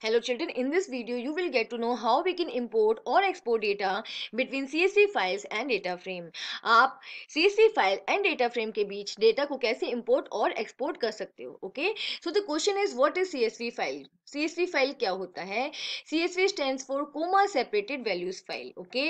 Hello children, in this video you will get to know how we can import or export data between CSV files and data frame. आप CSV file and data frame के बीच data को कैसे import और export कर सकते हो okay? So the question is what is CSV file? CSV file क्या होता है CSV stands for comma separated values file okay?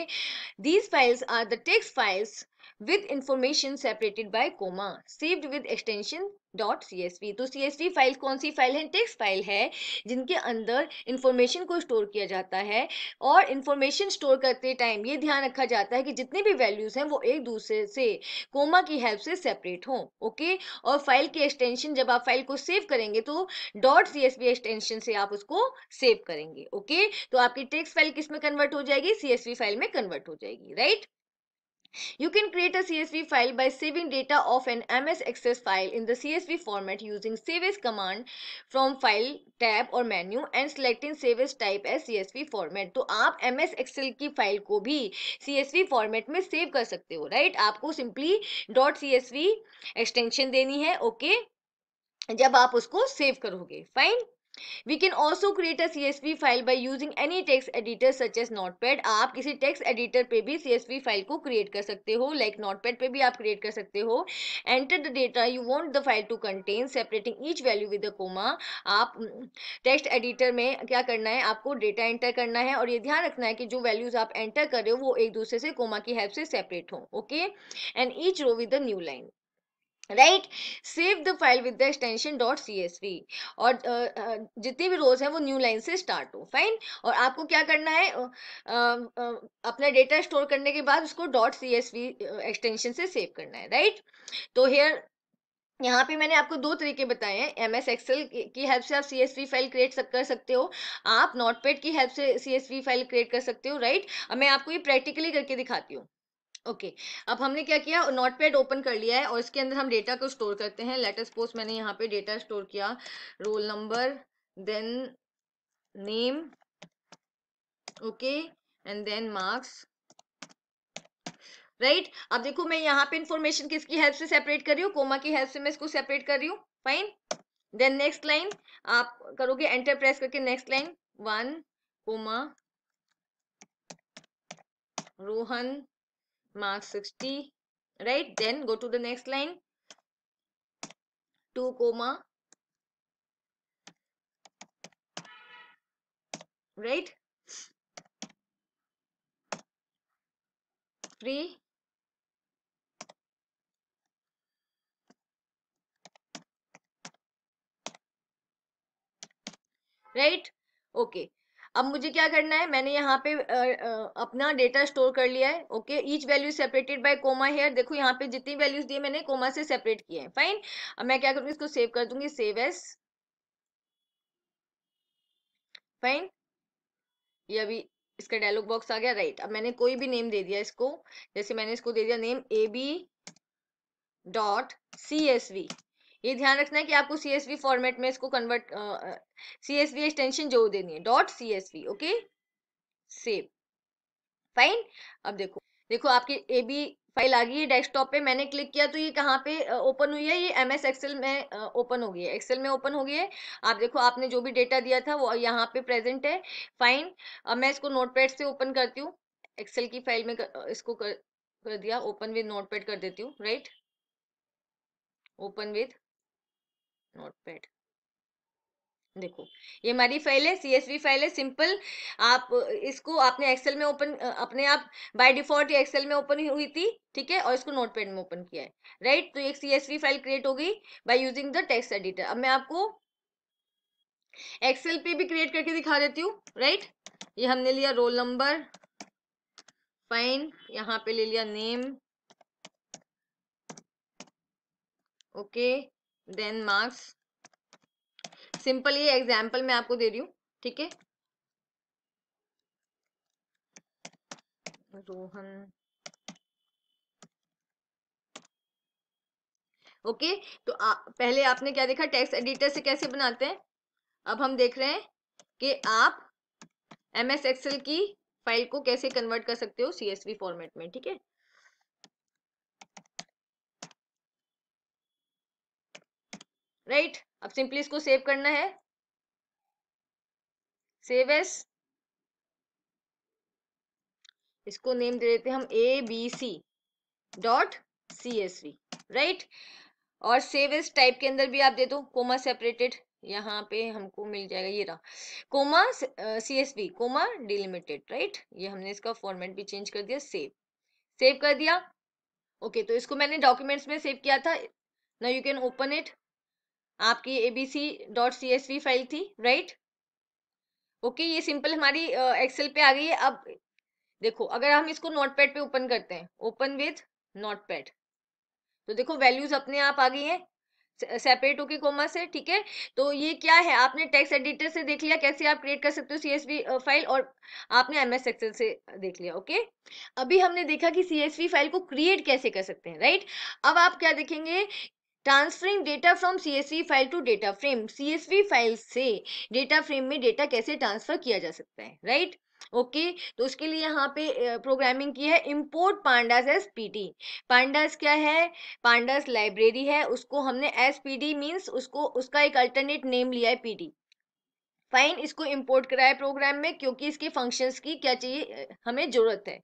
These files are the text files with information separated by comma saved with extension dot C S V तो C S V file कौन सी file है text file है जिनके अंदर information को store किया जाता है और इंफॉर्मेशन स्टोर करते टाइम ये ध्यान रखा जाता है कि जितने भी वैल्यूज़ हैं वो एक दूसरे से कोमा की हेल्प से सेपरेट हों ओके और फाइल की एक्सटेंशन जब आप फाइल को सेव करेंगे तो dot C S V extension से आप उसको सेव करेंगे ओके तो आपकी टेक्स्ट फाइल किस में कन्वर्ट हो जाएगी सी एस वी फाइल में कन्वर्ट हो जाएगी right You can create a CSV file by saving data of an MS Access file in the CSV format using Save As command from File tab or menu and selecting Save As type as CSV format. तो आप MS Excel की file को भी CSV format में save कर सकते हो right? आपको simply डॉट सी एक्सटेंशन देनी है ओके okay? जब आप उसको सेव करोगे fine we can also create a C S V file by using any text editor such as notepad आप किसी टेक्स एडिटर पर भी सी एस पी फाइल को क्रिएट कर सकते हो लाइक नॉट पैड पर भी आप क्रिएट कर सकते हो enter the data you want the file to contain separating each value with comma आप टेक्स्ट एडिटर में क्या करना है आपको डेटा एंटर करना है और ये ध्यान रखना है कि जो वैल्यूज आप एंटर कर रहे हो वो एक दूसरे से कोमा की हेल्प से सेपरेट हो okay and each row with a new line right save the file with the extension dot C S V और जितने भी रोज है वो न्यू लाइन से स्टार्ट हो फाइन और आपको क्या करना है अपना डेटा स्टोर करने के बाद उसको dot C S V extension से सेव करना है राइट तो हेयर यहाँ पे मैंने आपको दो तरीके बताए हैं एम एस एक्सेल की हेल्प से आप C S V file create कर सकते हो आप नोटपैड की हेल्प से C S V file create कर सकते हो राइट अब मैं आपको ये प्रैक्टिकली करके दिखाती हूँ ओके okay. अब हमने क्या किया नोट पैड ओपन कर लिया है और इसके अंदर हम डेटा को स्टोर करते हैं लेटर सपोज मैंने यहाँ पे डेटा स्टोर किया roll number then name okay and then marks right अब देखो मैं यहाँ पे इंफॉर्मेशन किसकी हेल्प से सेपरेट कर रही हूँ कोमा की हेल्प से मैं इसको सेपरेट कर रही हूँ फाइन देन नेक्स्ट लाइन आप करोगे एंटर प्रेस करके next line one comma Rohan mark 60 right then go to the next line 2 comma right 3 right okay अब मुझे क्या करना है मैंने यहाँ पे आ, आ, अपना डेटा स्टोर कर लिया है okay each value separated by comma here देखो यहाँ पे जितनी वैल्यूज दी मैंने कोमा से सेपरेट किए हैं फाइन अब मैं क्या करूंगी इसको सेव कर दूंगी सेव एस फाइन ये अभी इसका डायलॉग बॉक्स आ गया राइट अब मैंने कोई भी नेम दे दिया इसको जैसे मैंने इसको दे दिया name A B dot C S V ये ध्यान रखना है कि आपको सी फॉर्मेट में इसको कन्वर्ट सी एस एक्सटेंशन जो देनी है dot C okay save fine अब देखो देखो आपकी ए बी फाइल आ गई है डेस्कटॉप पे मैंने क्लिक किया तो ये कहाँ पे ओपन हुई है ये एम एस एक्सेल में ओपन हो गई है एक्सेल में ओपन हो गई है आप देखो आपने जो भी डेटा दिया था वो यहाँ पे प्रेजेंट है फाइन अब मैं इसको नोटपैड से ओपन करती हूँ एक्सेल की फाइल में कर, इसको कर, कर दिया ओपन विद नोटपैड कर देती हूँ राइट ओपन विथ नोटपैड देखो ये हमारी फाइल है सी फाइल है सिंपल आप इसको आपने एक्सेल में ओपन अपने आप बाय डिफॉल्ट ये एक्सेल में ओपन हुई थी ठीक है और इसको नोटपैड में ओपन किया है राइट तो एक सी फाइल क्रिएट हो गई by using the text editor अब मैं आपको एक्सेल पे भी क्रिएट करके दिखा देती हूँ राइट ये हमने लिया रोल नंबर फाइन यहाँ पे ले लिया name okay okay. Then marks simple ये एग्जाम्पल मैं आपको दे रही हूँ ठीक है रोहन ओके okay, तो आ, पहले आपने क्या देखा टेक्स्ट एडिटर से कैसे बनाते हैं अब हम देख रहे हैं कि आप एम एस एक्सएल की फाइल को कैसे कन्वर्ट कर सकते हो सीएसवी फॉर्मेट में ठीक है राइट अब सिंपली इसको सेव करना है सेव एस इसको नेम दे देते हैं हम A B C dot C S V right और सेव एस टाइप के अंदर भी आप दे दो कोमा सेपरेटेड यहाँ पे हमको मिल जाएगा ये रहा comma C S V comma delimited right ये हमने इसका फॉर्मेट भी चेंज कर दिया सेव सेव कर दिया ओके okay, तो इसको मैंने डॉक्यूमेंट्स में सेव किया था ना यू कैन ओपन इट आपकी abc.csv फाइल थी राइट ओके ये सिंपल हमारी एक्सेल पे आ गई है अब देखो अगर हम इसको नोटपैड पे ओपन करते हैं ओपन विथ नोटपैड तो देखो वैल्यूज अपने आप आ गई हैं सेपरेट होके कोमा से ठीक है तो ये क्या है आपने टेक्स्ट एडिटर से देख लिया कैसे आप क्रिएट कर सकते हो सीएसवी फाइल और आपने एम एस एक्सेल से देख लिया ओके अभी हमने देखा कि सीएसवी फाइल को क्रिएट कैसे कर सकते हैं राइट अब आप क्या देखेंगे transferring data from C file to data frame V file से डेटा फ्रेम में डेटा कैसे ट्रांसफर किया जा सकता है राइट right? ओके okay, तो उसके लिए यहाँ पे प्रोग्रामिंग की है import pandas as P D pandas क्या है पांडास लाइब्रेरी है उसको हमने एस पी डी मीन्स उसको उसका एक अल्टरनेट नेम लिया है पी डी फाइन इसको इंपोर्ट कराया प्रोग्राम में क्योंकि इसके फंक्शंस की क्या चाहिए हमें ज़रूरत है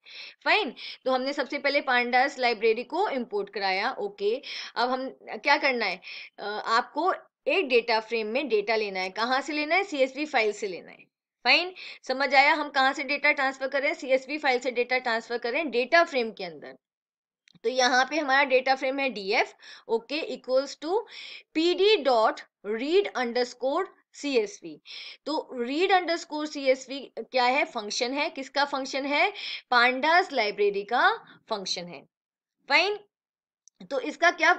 फाइन तो हमने सबसे पहले पांडास लाइब्रेरी को इम्पोर्ट कराया ओके अब हम क्या करना है आपको एक डेटा फ्रेम में डेटा लेना है कहाँ से लेना है सी फाइल से लेना है फाइन समझ आया हम कहाँ से डेटा ट्रांसफर करें सी फाइल से डेटा ट्रांसफर करें डेटा फ्रेम के अंदर तो यहाँ पे हमारा डेटा फ्रेम है D F okay equals to P D dot read under underscore CSV तो रीड अंडर स्कोर सीएसवी क्या है फंक्शन है किसका फंक्शन है पांडास लाइब्रेरी का फंक्शन है फाइन तो इसका क्या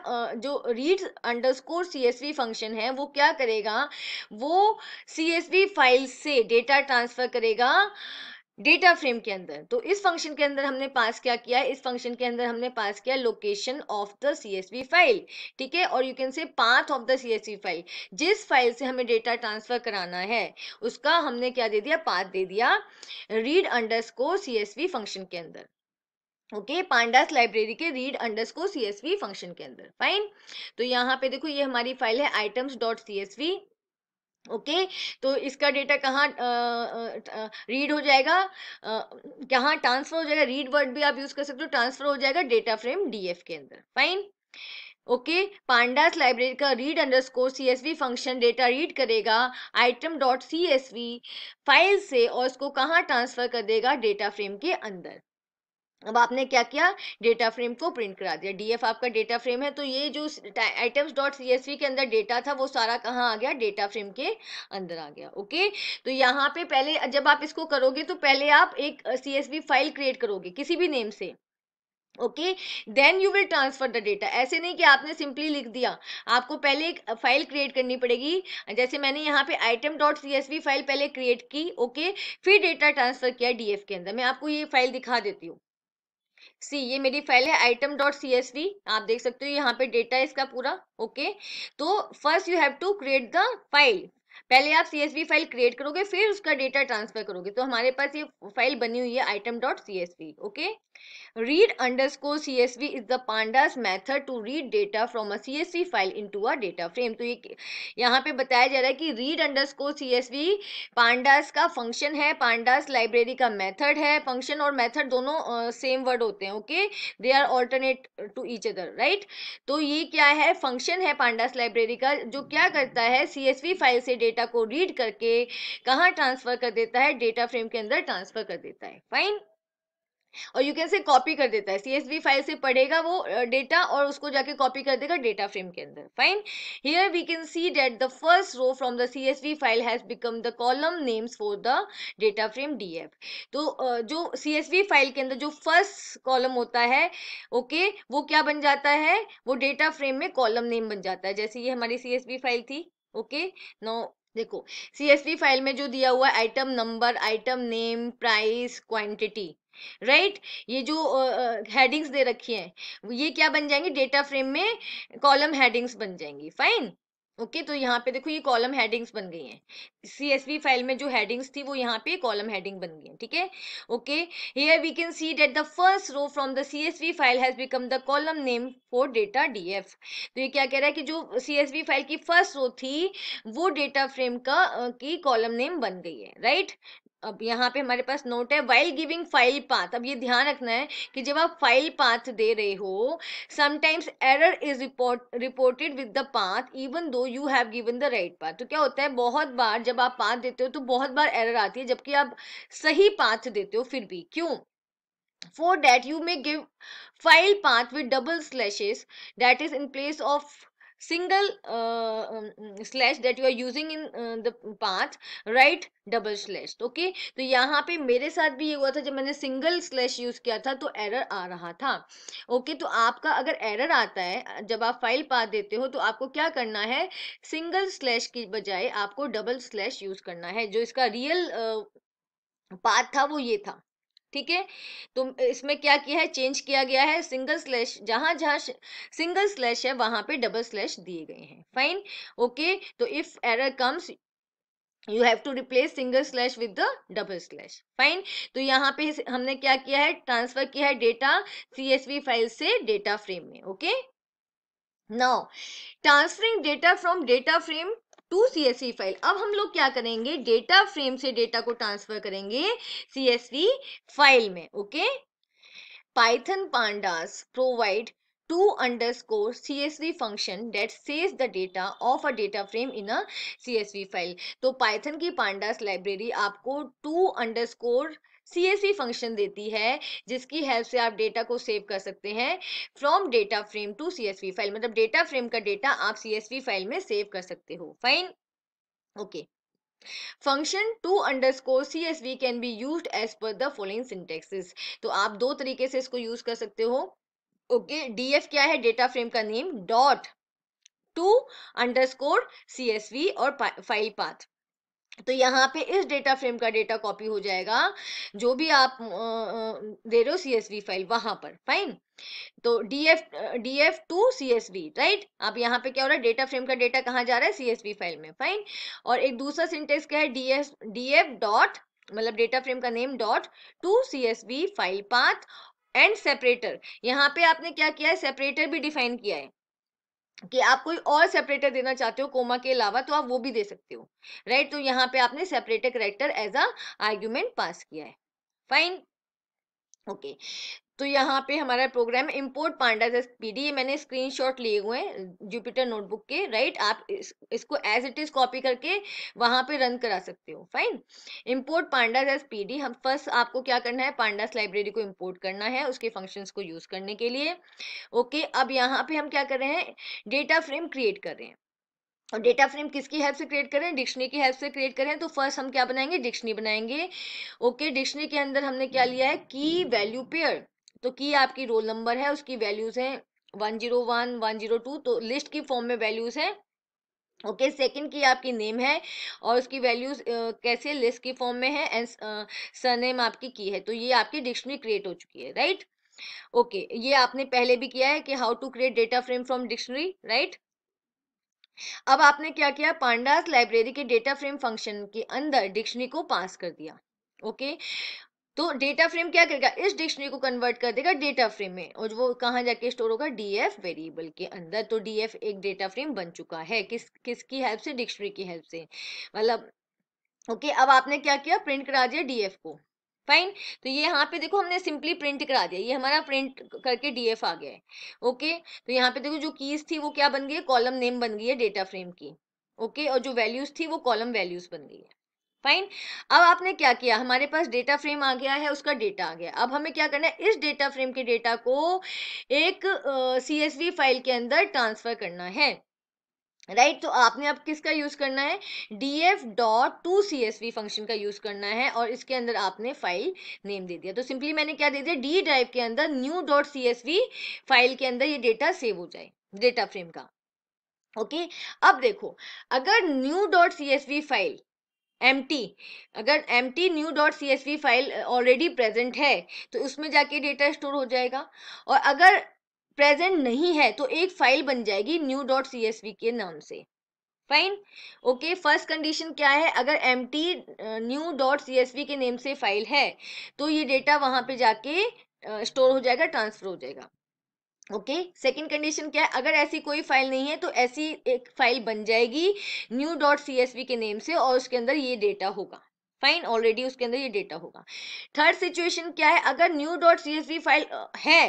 जो read under score C function है वो क्या करेगा वो सी फाइल से डेटा ट्रांसफर करेगा डेटा फ्रेम के अंदर तो इस फंक्शन के अंदर हमने पास क्या किया है इस फंक्शन के अंदर हमने पास किया location of the CSV file ठीक है और you can say path of the CSV file जिस फाइल से हमें डेटा ट्रांसफर कराना है उसका हमने क्या दे दिया पाथ दे दिया रीड एस सीएसवी फंक्शन के अंदर ओके पांडास लाइब्रेरी के रीड एस सीएसवी फंक्शन के अंदर फाइन तो यहाँ पे देखो ये हमारी फाइल है items dot V okay okay? तो इसका डेटा कहाँ रीड हो जाएगा कहाँ ट्रांसफर हो जाएगा रीड वर्ड भी आप यूज कर सकते हो ट्रांसफर हो जाएगा डेटा फ्रेम डीएफ के अंदर फाइन ओके पांडास लाइब्रेरी का read under score C function data read करेगा आइटम डॉट सी फाइल से और इसको कहाँ ट्रांसफर कर देगा डेटा फ्रेम के अंदर अब आपने क्या किया डेटा फ्रेम को प्रिंट करा दिया डीएफ आपका डेटा फ्रेम है तो ये जो आइटम्स डॉट सी के अंदर डेटा था वो सारा कहाँ आ गया डेटा फ्रेम के अंदर आ गया ओके तो यहाँ पे पहले जब आप इसको करोगे तो पहले आप एक सी फाइल क्रिएट करोगे किसी भी नेम से okay then you will transfer the data ऐसे नहीं कि आपने सिंपली लिख दिया आपको पहले एक फाइल क्रिएट करनी पड़ेगी जैसे मैंने यहाँ पे item dot C S V file पहले क्रिएट की ओके okay? फिर डेटा ट्रांसफर किया डीएफ के अंदर मैं आपको ये फाइल दिखा देती हूँ सी ये मेरी फाइल है item dot C S V आप देख सकते हो यहाँ पे डेटा है इसका पूरा ओके तो first you have to create the file पहले आप सी एस फाइल क्रिएट करोगे फिर उसका डेटा ट्रांसफर करोगे तो हमारे पास ये फाइल बनी हुई है item dot C S okay read underscore C S V is the CSV method to read data from a C S V file into a data frame तो ये यहाँ पर बताया जा रहा है कि read underscore C S V pandas का फंक्शन है pandas लाइब्रेरी का मैथड है फंक्शन और मैथड दोनों सेम uh, वर्ड होते हैं okay they are alternate to each other right तो ये क्या है फंक्शन है पांडास लाइब्रेरी का जो क्या करता है सी एस वी फाइल से डेटा को रीड करके कहाँ ट्रांसफर कर देता है डेटा फ्रेम के अंदर ट्रांसफर कर देता है फाइन और यू कैन से कॉपी कर देता है सीएसवी फाइल से पढ़ेगा वो डेटा और उसको जाके कॉपी कर देगा डेटा फ्रेम के अंदर fine here we can see that the first row from the CSV file has become the column names for the data frame DF तो जो सीएसवी फाइल के अंदर जो फर्स्ट कॉलम होता है ओके okay, वो क्या बन जाता है वो डेटा फ्रेम में कॉलम नेम बन जाता है जैसे ये हमारी सीएसवी फाइल थी ओके okay? नो no, देखो सीएसवी फाइल में जो दिया हुआ है item number item name price quantity right ये जो हेडिंग्स uh, दे रखी हैं ये क्या बन जाएंगी डेटा फ्रेम में कॉलम हेडिंग्स बन जाएंगी फाइन ओके okay, तो यहाँ पे देखो ये कॉलम हेडिंग्स बन गई हैं सीएसवी फाइल में जो हेडिंग्स थी वो यहाँ पे कॉलम हेडिंग बन गई है ठीक है okay here we can see that the first row from the CSV file has become the column name for data DF तो ये क्या कह रहा है कि जो सीएसवी फाइल की फर्स्ट रो थी वो डेटा फ्रेम का की कॉलम नेम बन गई है राइट अब यहाँ पे हमारे पास नोट है वाइल गिविंग फाइल पाथ अब ये ध्यान रखना है कि जब आप फाइल पाथ दे रहे हो sometimes error is report reported with the path even though you have given the right path तो क्या होता है बहुत बार जब आप पाथ देते हो तो बहुत बार एरर आती है जबकि आप सही पाथ देते हो फिर भी क्यों for that you may give file path with double slashes that is in place of single uh, um, slash that you are using in uh, the path right double slash okay तो यहाँ पे मेरे साथ भी ये हुआ था जब मैंने सिंगल स्लैश यूज किया था तो एरर आ रहा था ओके okay, तो आपका अगर एरर आता है जब आप फाइल पाथ देते हो तो आपको क्या करना है सिंगल स्लैश की बजाय आपको डबल स्लैश यूज करना है जो इसका रियल पाथ था वो ये था ठीक है तो इसमें क्या किया है चेंज किया गया है सिंगल स्लैश जहां जहां सिंगल स्लैश है वहां पे डबल स्लैश दिए गए हैं फाइन ओके तो if error comes you have to replace single slash with the double slash fine तो यहाँ पे हमने क्या किया है ट्रांसफर किया है डेटा सीएसवी फाइल से डेटा फ्रेम में okay now transferring data from data frame to C S V file अब हम लोग क्या करेंगे डेटा फ्रेम से डेटा को ट्रांसफर करेंगे सी एस वी फाइल में okay Python pandas provide to under score C S V function that saves the data of a data frame in a C S V file तो Python की pandas library आपको to under score C function देती है जिसकी help से आप data को save कर सकते हैं from data frame to C file मतलब डेटा फ्रेम का डेटा आप सी फाइल में सेव कर सकते हो fine okay function to under score C S V can be use as per the following syntaxes तो आप दो तरीके से इसको यूज कर सकते हो ओके डी एफ क्या है डेटा फ्रेम का name dot to under score C S V और फाइल पाथ तो यहाँ पे इस डेटा फ्रेम का डेटा कॉपी हो जाएगा जो भी आप दे रहे हो सीएसवी फाइल वहां पर फाइन तो DF DF to CSV right आप यहाँ पे क्या हो रहा है डेटा फ्रेम का डेटा कहाँ जा रहा है सीएसवी फाइल में फाइन और एक दूसरा सिंटेक्स क्या है डीएफ डीएफ डॉट मतलब डेटा फ्रेम का name dot to CSV file path and separator यहाँ पे आपने क्या किया है सेपरेटर भी डिफाइन किया है कि आप कोई और सेपरेटर देना चाहते हो कोमा के अलावा तो आप वो भी दे सकते हो राइट तो यहाँ पे आपने separator character as a argument pass किया है फाइन ओके तो यहाँ पे हमारा program import pandas P D मैंने स्क्रीनशॉट लिए हुए हैं जुपिटर नोटबुक के राइट आप इस, इसको एज इट इज कॉपी करके वहां पे रन करा सकते हो fine import pandas as D हम फर्स्ट आपको क्या करना है पांडास लाइब्रेरी को इंपोर्ट करना है उसके फंक्शन को यूज करने के लिए ओके अब यहाँ पे हम क्या कर रहे हैं डेटा फ्रेम क्रिएट कर रहे हैं और डेटा फ्रेम किसकी हेल्प से क्रिएट करें डिक्शनरी की हेल्प से क्रिएट करें तो फर्स्ट हम क्या बनाएंगे डिक्शनरी बनाएंगे ओके डिक्शनरी के अंदर हमने क्या लिया है की वैल्यू पेयर तो की आपकी रोल नंबर है उसकी वैल्यूज है one zero one one zero two तो लिस्ट की फॉर्म में वैल्यूज है ओके सेकंड की आपकी नेम है और उसकी वैल्यूज uh, कैसे लिस्ट की फॉर्म में है एंड सरनेम uh, आपकी की है तो ये आपकी डिक्शनरी क्रिएट हो चुकी है राइट ओके okay, ये आपने पहले भी किया है कि how to create data frame from dictionary right अब आपने क्या किया पांडास लाइब्रेरी के डेटा फ्रेम फंक्शन के अंदर डिक्शनरी को पास कर दिया ओके okay. तो डेटा फ्रेम क्या करेगा इस डिक्शनरी को कन्वर्ट कर देगा डेटा फ्रेम में और वो कहाँ जाके स्टोर होगा डीएफ वेरिएबल के अंदर तो डीएफ एक डेटा फ्रेम बन चुका है किस किसकी हेल्प से डिक्शनरी की हेल्प से मतलब ओके अब आपने क्या किया प्रिंट करा दिया डीएफ को फाइन तो ये यहाँ पे देखो हमने सिंपली प्रिंट करा दिया ये हमारा प्रिंट करके डीएफ आ गया है ओके तो यहाँ पे देखो जो कीज थी वो क्या बन गई है कॉलम नेम बन गई है डेटा फ्रेम की ओके और जो वैल्यूज थी वो कॉलम वैल्यूज बन गई है फाइन अब आपने क्या किया हमारे पास डेटा फ्रेम आ गया है उसका डेटा आ गया अब हमें क्या करना है इस डेटा फ्रेम के डेटा को एक सी एस वी फाइल के अंदर ट्रांसफर करना है राइट right, तो आपने अब किसका यूज़ करना है D F dot to C S V function का यूज़ करना है और इसके अंदर आपने फाइल नेम दे दिया तो सिंपली मैंने क्या दे दिया डी ड्राइव के अंदर new dot C S V file के अंदर ये डेटा सेव हो जाए डेटा फ्रेम का ओके okay? अब देखो अगर new dot C S V file T अगर T new dot C S V file already present है तो उसमें जाके डेटा स्टोर हो जाएगा और अगर प्रेजेंट नहीं है तो एक फाइल बन जाएगी new dot C S V के नाम से फाइन ओके फर्स्ट कंडीशन क्या है अगर M T new dot C S V के नेम से फाइल है तो ये डेटा वहाँ पे जाके स्टोर uh, हो जाएगा ट्रांसफर हो जाएगा ओके सेकंड कंडीशन क्या है अगर ऐसी कोई फाइल नहीं है तो ऐसी एक फाइल बन जाएगी न्यू डॉट सी के नेम से और उसके अंदर ये डेटा होगा फाइन ऑलरेडी उसके अंदर ये डेटा होगा थर्ड सिचुएशन क्या है अगर न्यू डॉट सी फाइल है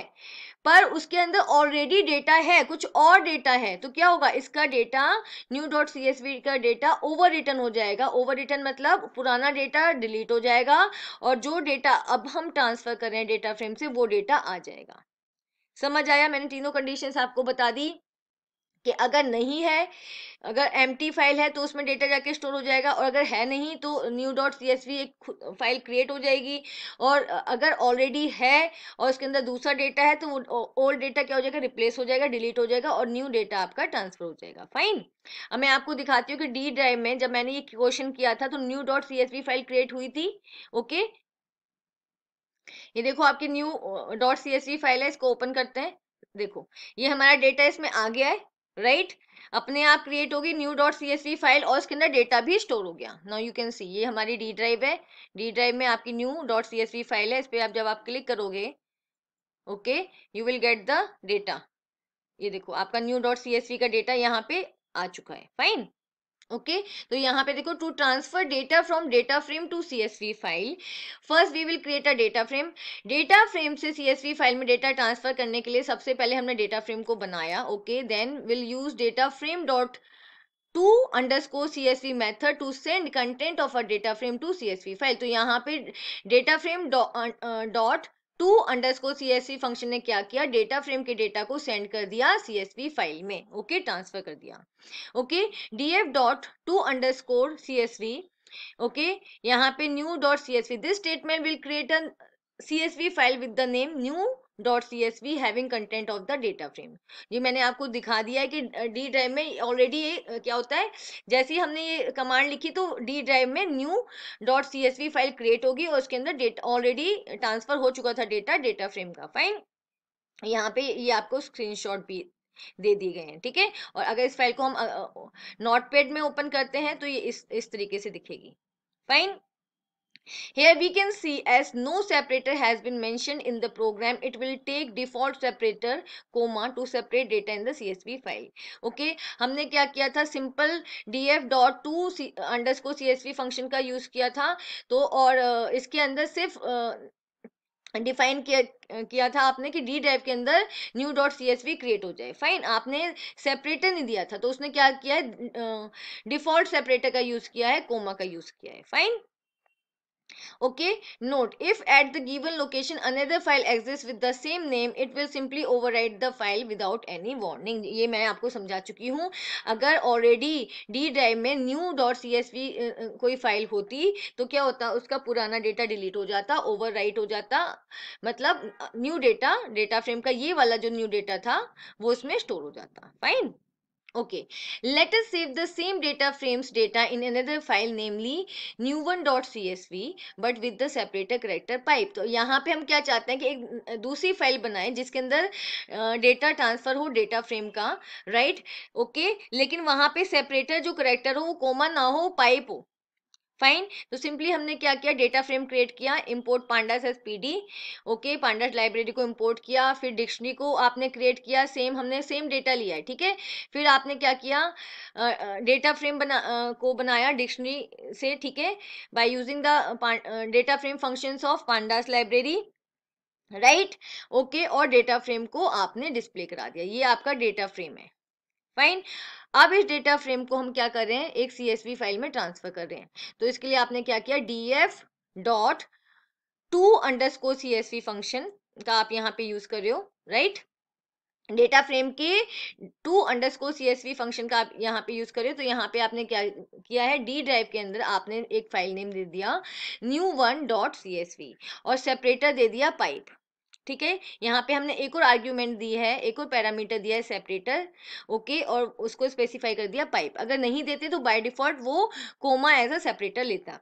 पर उसके अंदर ऑलरेडी डेटा है कुछ और डेटा है तो क्या होगा इसका डेटा न्यू डॉट सी का डेटा ओवर रिटर्न हो जाएगा ओवर रिटर्न मतलब पुराना डेटा डिलीट हो जाएगा और जो डेटा अब हम ट्रांसफर कर रहे हैं डेटा फ्रेम से वो डेटा आ जाएगा समझ आया मैंने तीनों कंडीशंस आपको बता दी कि अगर नहीं है अगर एम फाइल है तो उसमें डेटा जाके स्टोर हो जाएगा और अगर है नहीं तो new dot C S V एक फाइल क्रिएट हो जाएगी और अगर ऑलरेडी है और उसके अंदर दूसरा डेटा है तो वो ओल्ड डेटा क्या हो जाएगा रिप्लेस हो जाएगा डिलीट हो जाएगा और न्यू डेटा आपका ट्रांसफर हो जाएगा फाइन अब मैं आपको दिखाती हूँ कि डी ड्राइव में जब मैंने ये क्वेश्चन किया था तो new dot C S V file create हुई थी ओके ये देखो आपकी न्यू डॉट सी फाइल है इसको ओपन करते हैं देखो ये हमारा डेटा इसमें आ गया है राइट अपने आप क्रिएट होगी न्यू डॉट सी फाइल और इसके अंदर डेटा भी स्टोर हो गया नाउ यू कैन सी ये हमारी डी ड्राइव है डी ड्राइव में आपकी न्यू डॉट सी फाइल है इस पर आप जब आप क्लिक करोगे okay you will get the data ये देखो आपका न्यू डॉट सी का डेटा यहाँ पे आ चुका है फाइन ओके तो यहाँ पे देखो to transfer data from data frame to CSV file first we will create a data frame data frame से सीएसवी फाइल में डेटा ट्रांसफर करने के लिए सबसे पहले हमने डेटा फ्रेम को बनाया okay then will use data frame dot to underscore C S V method to send content of a data frame to C S V file तो यहाँ पे data frame dot to under score C function ने क्या किया data frame के data को send कर दिया सी फाइल में ओके okay, ट्रांसफर कर दिया okay D F dot to under score C okay यहाँ पे new dot C S V this statement will create a C S V file with the name new dot C S V having content of the data frame ये मैंने आपको दिखा दिया है कि D drive में ऑलरेडी ये क्या होता है जैसे ही हमने ये कमांड लिखी तो डी ड्राइव में new dot C S V file create होगी और उसके अंदर डेटा ऑलरेडी ट्रांसफर हो चुका था डेटा डेटा फ्रेम का फाइन यहाँ पे ये आपको शॉट भी दे दिए गए हैं ठीक है और अगर इस फाइल को हम नोटपैड में ओपन करते हैं तो ये इस इस तरीके से दिखेगी fine Here we can see as no separator has been mentioned in the program, it will take default separator comma to separate data in the CSV file. Okay, humne kya kiya tha simple df dot to underscore csv function ka use kiya tha to aur uh, iske andar sirf uh, define किया किया था आपने कि D drive के अंदर new dot C S V create हो जाए fine आपने सेपरेटर नहीं दिया था तो उसने क्या किया है डिफॉल्ट सेपरेटर का यूज़ किया है कोमा का यूज़ किया है fine okay note if at the given location another file exists with the same name it will simply override the file without any warning ye main aapko samjha chuki hu agar already d drive mein new.csv uh, koi file hoti to kya hota uska purana data delete ho jata overwrite ho jata matlab new data data frame ka ye wala jo new data tha wo usme store ho jata fine Okay, let us save the same data frames data in another file namely new1.csv but with the separator character pipe. तो यहाँ पे हम क्या चाहते हैं कि एक दूसरी फाइल बनाएं जिसके अंदर डेटा ट्रांसफ़र हो डेटा फ्रेम का राइट right? Okay okay? लेकिन वहाँ पे सेपरेटर जो करेक्टर हो वो कोमा ना हो पाइप हो फाइन तो सिंपली हमने क्या किया डेटा फ्रेम क्रिएट किया import pandas as P okay pandas library को इम्पोर्ट किया फिर डिक्शनरी को आपने क्रिएट किया सेम हमने सेम डेटा लिया है ठीक है फिर आपने क्या किया डेटा फ्रेम बना को बनाया डिक्शनरी से ठीक है by using the data frame functions of pandas library right okay और डेटा फ्रेम को आपने डिस्प्ले करा दिया ये आपका डेटा फ्रेम है फाइन अब इस डेटा फ्रेम को हम क्या कर रहे हैं एक सी फाइल में ट्रांसफर कर रहे हैं तो इसके लिए आपने क्या किया D F dot to under CSV function का आप यहाँ पे यूज कर रहे हो राइट डेटा फ्रेम के टू अंडर सीएसवी फंक्शन का आप यहाँ पे यूज हो तो यहाँ पे आपने क्या किया है डी ड्राइव के अंदर आपने एक फाइल नेम दे दिया न्यू वन डॉट सी और सेपरेटर दे दिया पाइप ठीक है यहाँ पे हमने एक और आर्ग्यूमेंट दी है एक और पैरामीटर दिया है सेपरेटर ओके और उसको स्पेसिफाई कर दिया पाइप अगर नहीं देते तो बाय डिफॉल्ट वो कोमा एज अ सेपरेटर लेता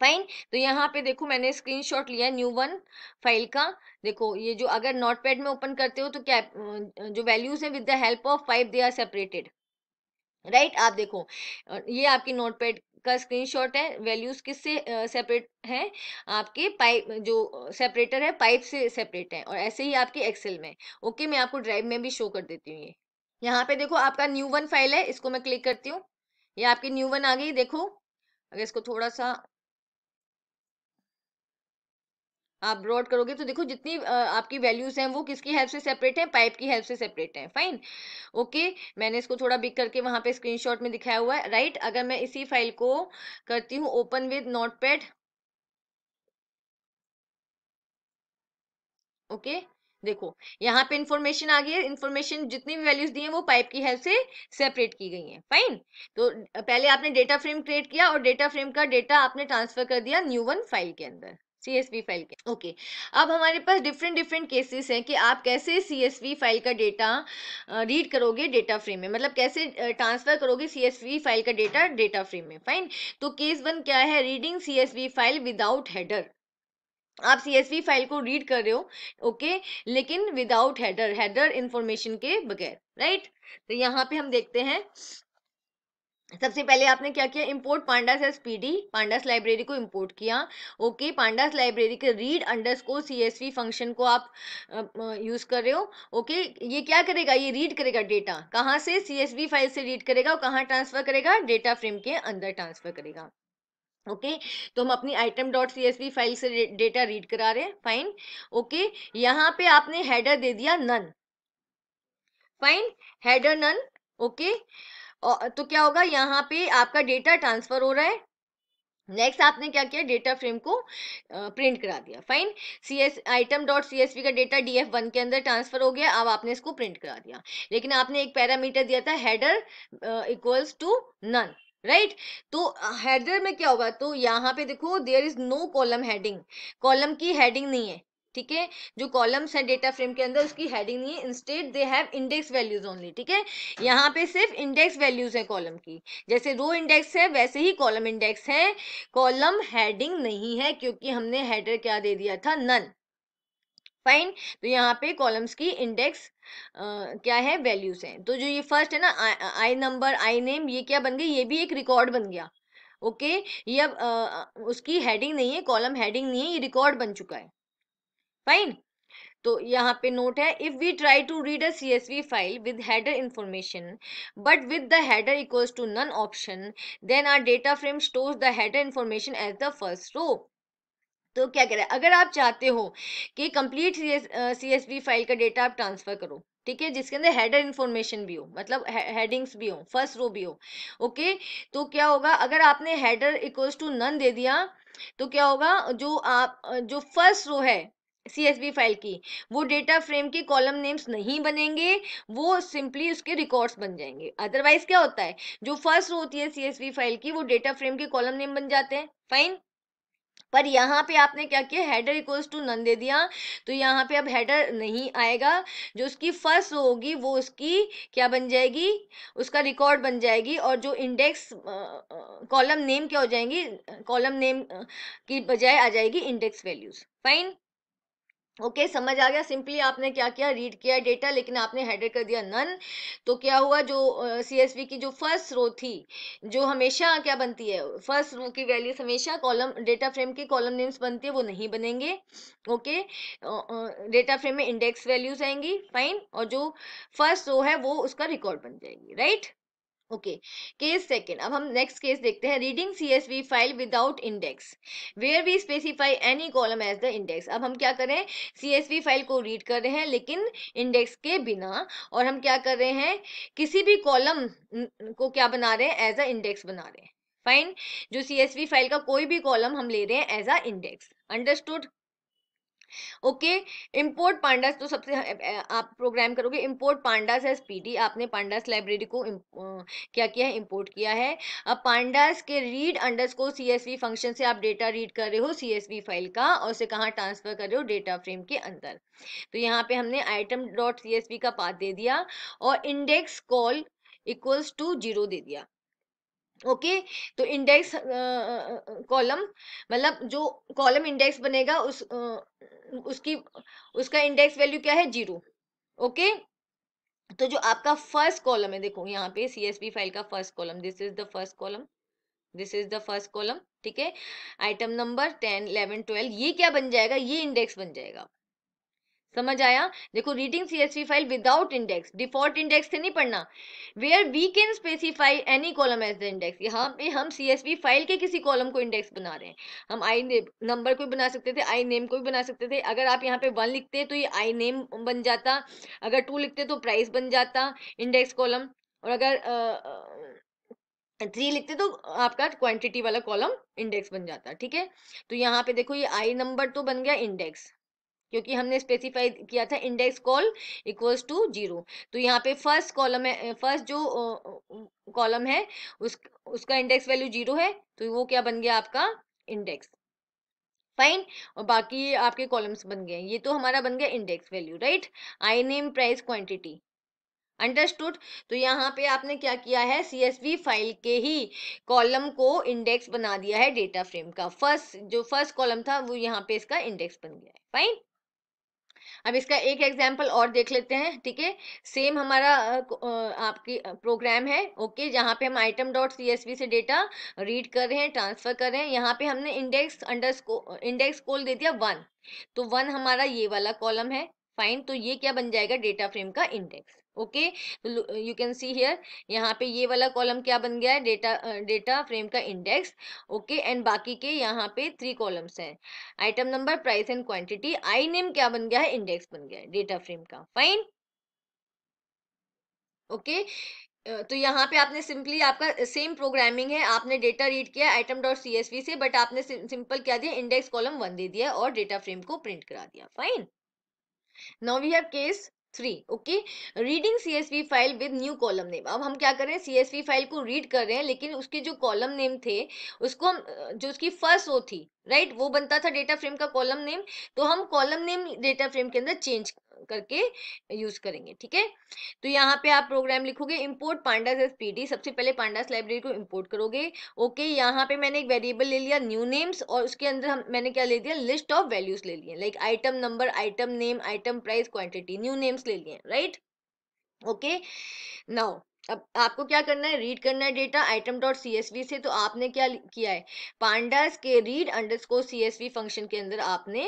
फाइन तो यहाँ पे देखो मैंने स्क्रीनशॉट लिया न्यू वन फाइल का देखो ये जो अगर नोटपैड में ओपन करते हो तो क्या जो वैल्यूज है with the help of pipe they are separated right right? आप देखो ये आपकी नोटपैड का स्क्रीनशॉट है वैल्यूज किससे सेपरेट है आपके पाइप जो सेपरेटर है पाइप से सेपरेट है और ऐसे ही आपके एक्सेल में ओके okay, मैं आपको ड्राइव में भी शो कर देती हूँ ये यहाँ पे देखो आपका न्यू वन फाइल है इसको मैं क्लिक करती हूँ ये आपकी न्यू वन आ गई देखो अगर इसको थोड़ा सा आप ब्रॉड करोगे तो देखो जितनी आपकी वैल्यूज हैं वो किसकी हेल्प से सेपरेट है पाइप की हेल्प से सेपरेट है फाइन ओके मैंने इसको थोड़ा बिक करके वहां पे स्क्रीनशॉट में दिखाया हुआ है राइट अगर मैं इसी फाइल को करती हूँ open with notepad okay देखो यहाँ पे इंफॉर्मेशन आ गई है इन्फॉर्मेशन जितनी भी वैल्यूज दी है वो पाइप की हेल्प से सेपरेट की गई है फाइन तो पहले आपने डेटा फ्रेम क्रिएट किया और डेटा फ्रेम का डेटा आपने ट्रांसफर कर दिया न्यू वन फाइल के अंदर csv फाइल के ओके okay. अब हमारे पास डिफरेंट डिफरेंट केसेस हैं कि आप कैसे csv फाइल का डेटा रीड करोगे डेटा फ्रेम में मतलब कैसे ट्रांसफर करोगे csv फाइल का डेटा डेटा फ्रेम में फाइन तो केस वन क्या है reading csv file without header आप सीएसवी फाइल को रीड कर रहे हो ओके okay? लेकिन विदाउट हेडर हेडर इंफॉर्मेशन के बगैर राइट right? तो यहाँ पे हम देखते हैं सबसे पहले आपने क्या किया import pandas as P pandas library को इंपोर्ट किया ओके पांडास लाइब्रेरी के रीड अंडरस्कोर सीएसवी फंक्शन को आप यूज़ कर रहे हो ओके ये क्या करेगा ये रीड करेगा डेटा कहाँ से सीएसवी फाइल से रीड करेगा और कहाँ ट्रांसफ़र करेगा डेटा फ्रेम के अंदर ट्रांसफ़र करेगा ओके okay, तो हम अपनी item dot C S V file से डेटा रीड करा रहे हैं फाइन ओके यहाँ पे आपने हेडर दे दिया none fine header none okay okay, तो क्या होगा यहाँ पे आपका डेटा ट्रांसफर हो रहा है नेक्स्ट आपने क्या किया डेटा फ्रेम को प्रिंट करा दिया fine C S item dot C S V का डेटा डी एफ वन के अंदर ट्रांसफर हो गया अब आपने इसको प्रिंट करा दिया लेकिन आपने एक पैरामीटर दिया था header equals to none right तो हेडर में क्या होगा तो यहाँ पे देखो there is no column heading column की हेडिंग नहीं है ठीक है जो कॉलम्स हैं डेटा फ्रेम के अंदर उसकी हेडिंग नहीं है instead they have index values only ठीक है यहाँ पे सिर्फ इंडेक्स वैल्यूज है कॉलम की जैसे रो इंडेक्स है वैसे ही कॉलम इंडेक्स है कॉलम हेडिंग नहीं है क्योंकि हमने हेडर क्या दे दिया था नन फाइन तो यहाँ पे कॉलम्स की इंडेक्स क्या है वैल्यूज हैं तो जो ये फर्स्ट है ना आई नंबर आई नेम ये क्या बन गई ये भी एक रिकॉर्ड बन गया ओके okay? ये अब उसकी हेडिंग नहीं है कॉलम हेडिंग नहीं है ये रिकॉर्ड बन चुका है फाइन तो यहाँ पे नोट है if we try to read a CSV file with header information but with the header equals to none option then our data frame stores the header information as the first row तो क्या कह रहा है अगर आप चाहते हो कि complete C S V file का डेटा आप ट्रांसफर करो ठीक है जिसके अंदर हेडर इन्फॉर्मेशन भी हो मतलब हेडिंग्स भी हो फर्स्ट रो भी हो ओके तो क्या होगा अगर आपने हेडर इक्वल्स टू नन दे दिया तो क्या होगा जो आप जो फर्स्ट रो है सी फाइल की वो डेटा फ्रेम के कॉलम नेम्स नहीं बनेंगे वो सिंपली उसके रिकॉर्ड्स बन जाएंगे अदरवाइज क्या होता है जो फर्स्ट रो होती है सी फाइल की वो डेटा फ्रेम के कॉलम नेम बन जाते हैं फाइन पर यहाँ पे आपने क्या किया हेडर इक्वल्स टू नन दे दिया तो यहाँ पे अब हेडर नहीं आएगा जो उसकी फर्स्ट रो होगी वो उसकी क्या बन जाएगी उसका रिकॉर्ड बन जाएगी और जो इंडेक्स कॉलम नेम क्या हो जाएंगी कॉलम नेम की बजाय आ जाएगी index values fine okay okay, समझ आ गया सिंपली आपने क्या किया रीड किया डेटा लेकिन आपने हेडर कर दिया नन तो क्या हुआ जो सीएसवी uh, की जो फर्स्ट रो थी जो हमेशा क्या बनती है फर्स्ट रो की वैल्यूज हमेशा कॉलम डेटा फ्रेम के कॉलम नेम्स बनती है वो नहीं बनेंगे ओके डेटा फ्रेम में इंडेक्स वैल्यूज आएंगी फाइन और जो फर्स्ट रो है वो उसका रिकॉर्ड बन जाएगी राइट ओके केस सेकंड अब हम नेक्स्ट केस देखते हैं reading CSV file without index where we specify any column as the index अब हम क्या कर रहे हैं सीएसवी फाइल को रीड कर रहे हैं लेकिन इंडेक्स के बिना और हम क्या कर रहे हैं किसी भी कॉलम को क्या बना रहे हैं एज अ इंडेक्स बना रहे हैं फाइन जो सी फाइल का कोई भी कॉलम हम ले रहे हैं as a index understood okay import pandas तो सबसे आप प्रोग्राम करोगे इम्पोर्ट पांडास एज डी आपने पांडास लाइब्रेरी को क्या किया है इम्पोर्ट किया है अब पांडास के रीड एस सीएसवी फंक्शन से आप डेटा रीड कर रहे हो सीएसवी फाइल का और उसे कहाँ ट्रांसफर कर रहे हो डेटा फ्रेम के अंदर तो यहाँ पे हमने आइटम डॉट सीएसवी का पाथ दे दिया और index col equals to zero दे दिया ओके okay, तो इंडेक्स कॉलम मतलब जो कॉलम इंडेक्स बनेगा उस आ, उसकी उसका इंडेक्स वैल्यू क्या है जीरो ओके okay? तो जो आपका फर्स्ट कॉलम है देखो यहाँ पे सीएसपी फाइल का first column this is the first column this is the first column ठीक है item number ten eleven twelve ये क्या बन जाएगा ये इंडेक्स बन जाएगा समझ आया देखो reading V file without index default index से नहीं पढ़ना where we can specify any column as the index यहाँ पे हम वी फाइल के किसी कॉलम को इंडेक्स बना रहे हैं हम आई नंबर को भी बना सकते थे आई नेम को भी बना सकते थे अगर आप यहाँ पे वन लिखते तो ये आई नेम बन जाता अगर टू लिखते तो प्राइस बन जाता इंडेक्स कॉलम और अगर थ्री लिखते तो आपका क्वांटिटी वाला कॉलम इंडेक्स बन जाता ठीक है तो यहाँ पे देखो ये आई नंबर तो बन गया इंडेक्स क्योंकि हमने स्पेसिफाई किया था index col equals to zero तो यहाँ पे फर्स्ट कॉलम है फर्स्ट जो कॉलम है उस उसका इंडेक्स वैल्यू जीरो है तो वो क्या बन गया आपका इंडेक्स फाइन और बाकी आपके कॉलम्स बन गए ये तो हमारा बन गया index value right I name price quantity understood तो यहाँ पे आपने क्या किया है सीएसवी फाइल के ही कॉलम को इंडेक्स बना दिया है डेटा फ्रेम का फर्स्ट जो फर्स्ट कॉलम था वो यहाँ पे इसका इंडेक्स बन गया है फाइन अब इसका एक एग्जाम्पल और देख लेते हैं ठीक है सेम हमारा आपकी प्रोग्राम है ओके जहाँ पे हम आइटम डॉट सी से डेटा रीड कर रहे हैं ट्रांसफर कर रहे हैं यहाँ पे हमने इंडेक्स अंडर इंडेक्स कॉल दे दिया वन तो वन हमारा ये वाला कॉलम है फाइन तो ये क्या बन जाएगा डेटा फ्रेम का index okay you can see here यहाँ पे ये वाला कॉलम क्या बन गया है डेटा डेटा फ्रेम का इंडेक्स ओके एंड बाकी के यहाँ पे थ्री कॉलम्स हैं item number price and quantity I name क्या बन गया है इंडेक्स बन गया है डेटा फ्रेम का फाइन ओके तो यहाँ पे आपने सिंपली आपका सेम प्रोग्रामिंग है आपने डेटा रीड किया item dot C S V से बट आपने सिंपल क्या दिया इंडेक्स कॉलम वन दे दिया और डेटा फ्रेम को प्रिंट करा दिया fine now we have case three okay reading C S V file with new column name अब हम क्या कर रहे हैं सी एस वी फाइल को रीड कर रहे हैं लेकिन उसके जो कॉलम नेम थे उसको हम जो उसकी फर्स्ट वो थी राइट right? वो बनता था डेटा फ्रेम का कॉलम नेम तो हम कॉलम नेम डेटा फ्रेम के अंदर चेंज करके यूज करेंगे ठीक है तो यहाँ पे आप प्रोग्राम लिखोगे इम्पोर्ट पांडास एस पी सबसे पहले पांडास लाइब्रेरी को इम्पोर्ट करोगे ओके यहाँ पे मैंने एक वेरिएबल ले लिया न्यू नेम्स और उसके अंदर हम मैंने क्या ले लिया लिस्ट ऑफ वैल्यूज ले लिए like item number item name item price quantity new names ले लिए राइट ओके नाउ अब आपको क्या करना है रीड करना है डेटा आइटम डॉट सी से तो आपने क्या किया है पांडास के रीड अंडरस्कोर सी फंक्शन के अंदर आपने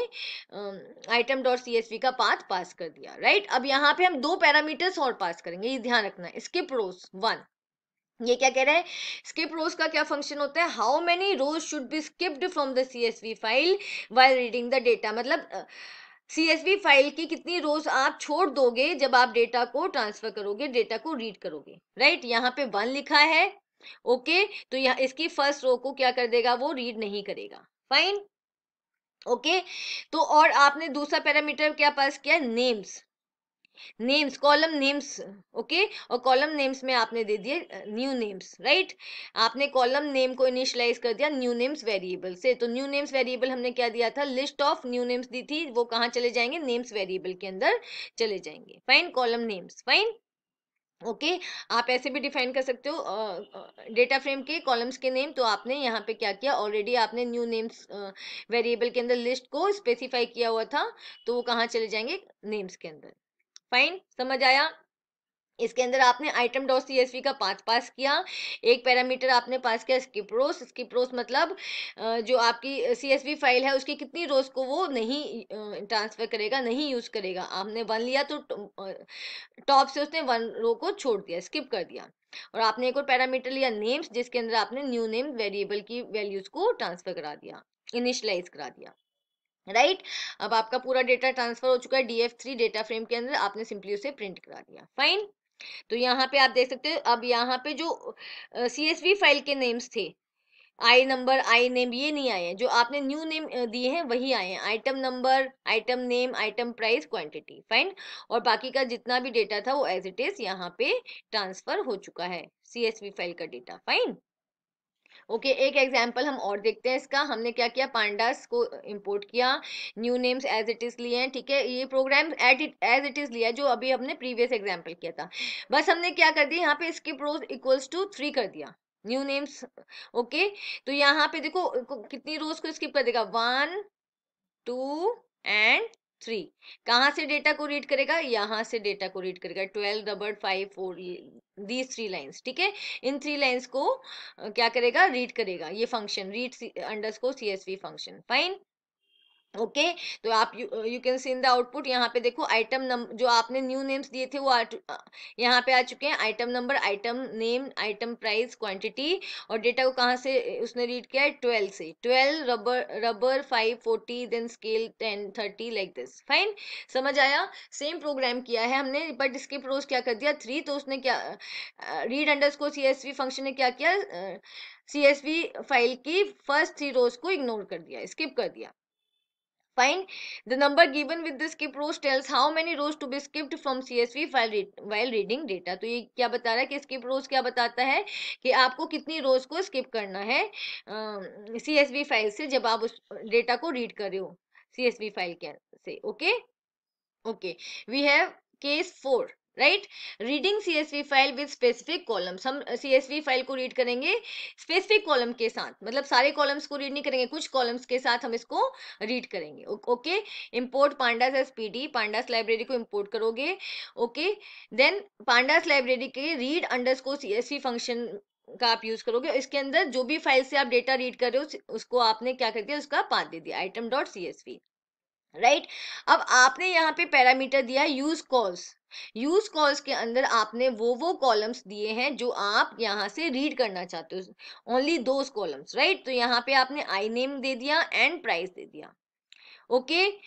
आइटम डॉट सी का पाथ पास कर दिया राइट अब यहाँ पे हम दो पैरामीटर्स और पास करेंगे ये ध्यान रखना है स्किप रोज वन ये क्या कह रहे हैं स्किप रोज का क्या फंक्शन होता है how many rows should be skipped from the C file why reading the data मतलब uh, सीएसवी फाइल की कितनी रोज आप छोड़ दोगे जब आप डेटा को ट्रांसफर करोगे डेटा को रीड करोगे राइट यहाँ पे वन लिखा है ओके okay, तो यहाँ इसकी फर्स्ट रो को क्या कर देगा वो रीड नहीं करेगा फाइन ओके okay? तो और आपने दूसरा पैरामीटर क्या पास किया names names column names okay और कॉलम नेम्स में आपने दे दिए न्यू नेम्स राइट आपने कॉलम नेम को इनिशियलाइज कर दिया न्यू नेम्स वेरिएबल से तो न्यू नेम्स वेरिएबल हमने क्या दिया था लिस्ट ऑफ न्यू नेम्स दी थी वो कहाँ चले जाएंगे नेम्स वेरिएबल के अंदर चले जाएंगे fine column names fine okay okay, आप ऐसे भी डिफाइन कर सकते हो डेटा फ्रेम के कॉलम्स के नेम तो आपने यहाँ पे क्या किया ऑलरेडी आपने न्यू नेम्स वेरिएबल के अंदर लिस्ट को स्पेसिफाई किया हुआ था तो वो कहाँ चले जाएंगे नेम्स के अंदर फाइन समझ आया इसके अंदर आपने आइटम डॉट सी का पाँच पास किया एक पैरामीटर आपने पास किया स्किप रोस स्किप रोस मतलब जो आपकी सी फाइल है उसकी कितनी रोज को वो नहीं ट्रांसफ़र करेगा नहीं यूज़ करेगा आपने वन लिया तो टॉप से उसने वन रो को छोड़ दिया स्किप कर दिया और आपने एक और पैरामीटर लिया नेम्स जिसके अंदर आपने न्यू नेम वेरिएबल की वैल्यूज़ को ट्रांसफ़र करा दिया इनिशलाइज करा दिया राइट right? अब आपका पूरा डेटा ट्रांसफर हो चुका है डीएफ थ्री डेटा फ्रेम के अंदर आपने सिंपली उसे प्रिंट करा दिया फाइन तो यहाँ पे आप देख सकते हो अब यहाँ पे जो सी एस वी फाइल के नेम्स थे आई नंबर आई नेम ये नहीं आए हैं जो आपने न्यू नेम दिए हैं वही आए हैं item number item name item price quantity fine और बाकी का जितना भी डेटा था वो एज इट इज यहाँ पे ट्रांसफर हो चुका है सी एस वी फाइल का डेटा फाइन ओके okay, एक एग्जाम्पल हम और देखते हैं इसका हमने क्या किया पांडास को इम्पोर्ट किया new names as it is लिए हैं ठीक है ये program at it as it is लिया जो अभी हमने प्रीवियस एग्जाम्पल किया था बस हमने क्या कर दिया यहाँ पे इसके प्रोज इक्वल्स टू थ्री कर दिया न्यू नेम्स ओके तो यहाँ पे देखो कितनी रोज को स्किप कर देगा वन टू एंड थ्री कहाँ से डेटा को रीड करेगा यहाँ से डेटा को रीड करेगा twelve double five four these three lines ठीक है इन थ्री लाइन्स को क्या करेगा रीड करेगा ये function read under score C S V function fine okay okay, तो आप you can see in the output यहाँ पे देखो आइटम नंबर जो आपने न्यू नेम्स दिए थे वो यहाँ पे आ चुके हैं item number item name item price quantity और डेटा को कहाँ से उसने रीड किया है ट्वेल्व से twelve rubber rubber five forty then scale ten thirty like this fine समझ आया सेम प्रोग्राम किया है हमने बट इसके प्रोज क्या कर दिया थ्री तो उसने क्या read under score C S V function ने क्या किया सी एस वी फाइल की फर्स्ट थ्री रोज को इग्नोर कर दिया स्किप कर दिया Fine. The number given with the skip rows tells how many rows to be skipped from CSV while read, while reading data. तो ये क्या बता रहा है कि skip rows क्या बताता है कि आपको कितनी रोज को skip करना है सी एस वी फाइल से जब आप उस डेटा को रीड कर रहे हो सी एस वी फाइल के से okay okay we have case four right reading CSV file with specific columns हम सीएसवी फाइल को रीड करेंगे स्पेसिफिक कॉलम के साथ मतलब सारे कॉलम्स को रीड नहीं करेंगे कुछ कॉलम्स के साथ हम इसको रीड करेंगे okay import pandas as PD pandas library को इम्पोर्ट करोगे ओके देन पांडास लाइब्रेरी के रीड एस सीएसवी फंक्शन का आप यूज करोगे इसके अंदर जो भी फाइल से आप डेटा रीड कर रहे हो उसको आपने क्या कर दिया उसका पाथ दे दिया item dot C S V right अब आपने यहाँ पे पैरामीटर दिया यूज कॉल्स यूज कॉल्स के अंदर आपने वो वो कॉलम्स दिए हैं जो आप यहाँ से रीड करना चाहते हो ओनली दोज कॉलम्स राइट तो यहाँ पे आपने आई नेम दे दिया एंड प्राइस दे दिया ओके okay?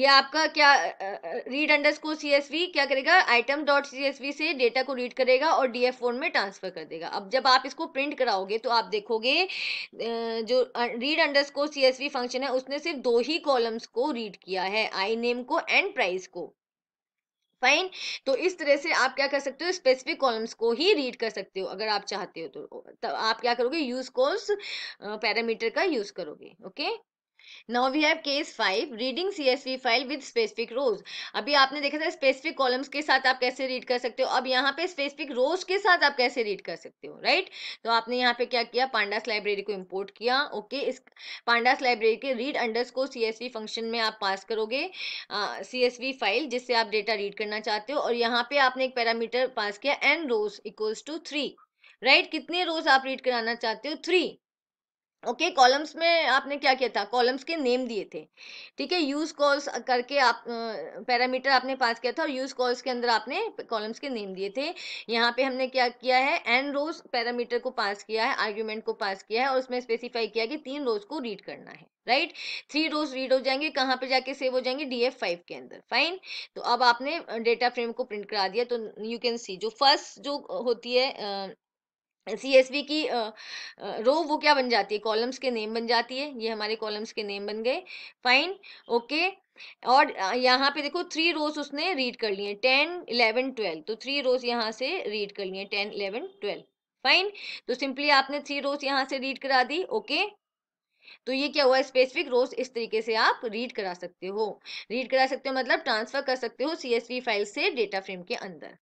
ये आपका क्या read under score C S V क्या करेगा item dot C S V से डेटा को रीड करेगा और डी एफ फोन में ट्रांसफर कर देगा अब जब आप इसको प्रिंट कराओगे तो आप देखोगे जो read under score C S V function है उसने सिर्फ दो ही कॉलम्स को रीड किया है आई नेम को एंड प्राइस को फाइन तो इस तरह से आप क्या कर सकते हो स्पेसिफिक कॉलम्स को ही रीड कर सकते हो अगर आप चाहते हो तो, तो आप क्या करोगे यूज कॉल्स पैरामीटर का यूज करोगे okay now we have case five reading C S V file with specific rows अभी आपने देखा था स्पेसिफिक कॉलम्स के साथ आप कैसे रीड कर सकते हो अब यहाँ पे स्पेसिफिक रोज के साथ आप कैसे रीड कर सकते हो राइट तो आपने यहाँ पे क्या किया पांडास लाइब्रेरी को इम्पोर्ट किया ओके इस पांडास लाइब्रेरी के रीड अंडर्स को सी एस वी फंक्शन में आप पास करोगे सी एस वी फाइल जिससे आप डेटा रीड करना चाहते हो और यहाँ पे आपने एक पैरामीटर पास किया N rows equals to three right कितने रोज आप रीड कराना चाहते हो थ्री ओके okay, कॉलम्स में आपने क्या किया था कॉलम्स के नेम दिए थे ठीक है यूज कॉल्स करके आप पैरामीटर आपने पास किया था और यूज कॉल्स के अंदर आपने कॉलम्स के नेम दिए थे यहाँ पे हमने क्या किया है एन रोज पैरामीटर को पास किया है आर्ग्यूमेंट को पास किया है और उसमें स्पेसिफाई किया कि तीन रोज को रीड करना है राइट थ्री रोज रीड हो जाएंगे कहाँ पे जाके सेव हो जाएंगे डी एफ फाइव के अंदर फाइन तो अब आपने डेटा फ्रेम को प्रिंट करा दिया तो यू कैन सी जो फर्स्ट जो होती है सी की रो वो क्या बन जाती है कॉलम्स के नेम बन जाती है ये हमारे कॉलम्स के नेम बन गए फाइन ओके और यहाँ पे देखो थ्री रोज उसने रीड कर लिए टेन इलेवन ट्वेल्व तो थ्री रोज यहाँ से रीड कर लिए टेन इलेवन ट्वेल्व फाइन तो सिंपली आपने थ्री रोज यहाँ से रीड करा दी ओके तो ये क्या हुआ स्पेसिफिक रोज इस तरीके से आप रीड करा सकते हो रीड करा सकते हो मतलब ट्रांसफर कर सकते हो सीएसवी फाइल से डेटा फ्रेम के अंदर